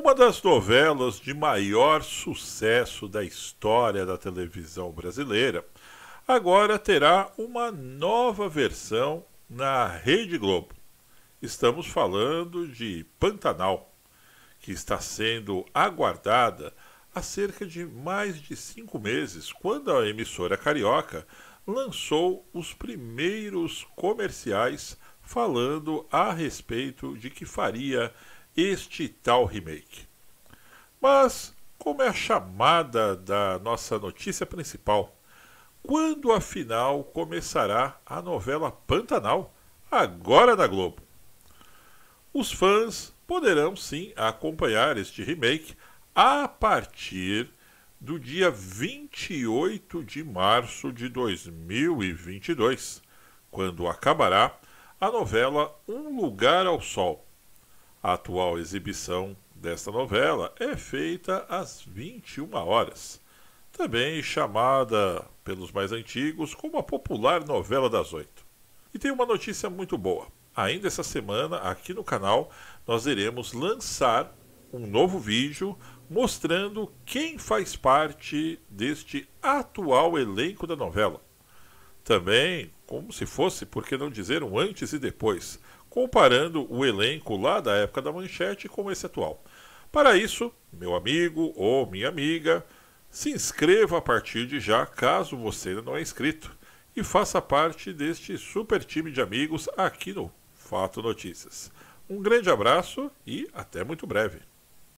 Uma das novelas de maior sucesso da história da televisão brasileira, agora terá uma nova versão na Rede Globo. Estamos falando de Pantanal, que está sendo aguardada há cerca de mais de cinco meses, quando a emissora carioca lançou os primeiros comerciais falando a respeito de que faria este tal remake. Mas, como é a chamada da nossa notícia principal, quando afinal começará a novela Pantanal, agora na Globo? Os fãs poderão sim acompanhar este remake a partir do dia 28 de março de 2022, quando acabará a novela Um Lugar ao Sol a atual exibição desta novela é feita às 21 horas, também chamada pelos mais antigos como a popular novela das oito. E tem uma notícia muito boa. Ainda essa semana, aqui no canal, nós iremos lançar um novo vídeo mostrando quem faz parte deste atual elenco da novela. Também, como se fosse, por que não dizer, um antes e depois, comparando o elenco lá da época da manchete com esse atual. Para isso, meu amigo ou minha amiga, se inscreva a partir de já, caso você ainda não é inscrito, e faça parte deste super time de amigos aqui no Fato Notícias. Um grande abraço e até muito breve.